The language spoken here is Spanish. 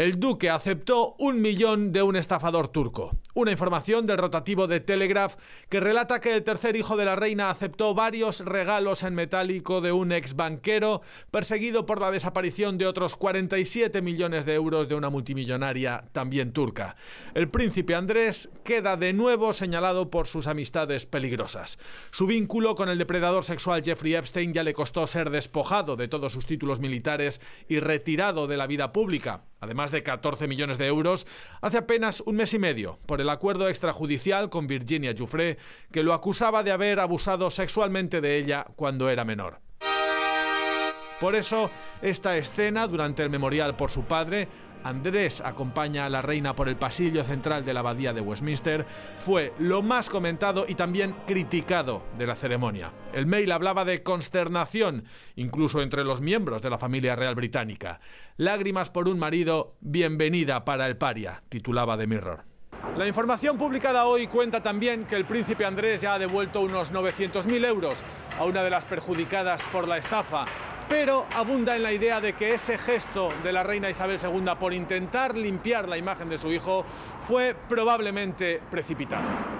el duque aceptó un millón de un estafador turco. Una información del rotativo de Telegraph que relata que el tercer hijo de la reina aceptó varios regalos en metálico de un ex banquero perseguido por la desaparición de otros 47 millones de euros de una multimillonaria también turca. El príncipe Andrés queda de nuevo señalado por sus amistades peligrosas. Su vínculo con el depredador sexual Jeffrey Epstein ya le costó ser despojado de todos sus títulos militares y retirado de la vida pública, además de 14 millones de euros, hace apenas un mes y medio por el acuerdo extrajudicial con Virginia Jufré que lo acusaba de haber abusado sexualmente de ella cuando era menor. Por eso, esta escena durante el memorial por su padre, Andrés acompaña a la reina por el pasillo central de la abadía de Westminster, fue lo más comentado y también criticado de la ceremonia. El mail hablaba de consternación, incluso entre los miembros de la familia real británica. Lágrimas por un marido, bienvenida para el paria, titulaba The Mirror. La información publicada hoy cuenta también que el príncipe Andrés ya ha devuelto unos 900.000 euros a una de las perjudicadas por la estafa, pero abunda en la idea de que ese gesto de la reina Isabel II por intentar limpiar la imagen de su hijo fue probablemente precipitado.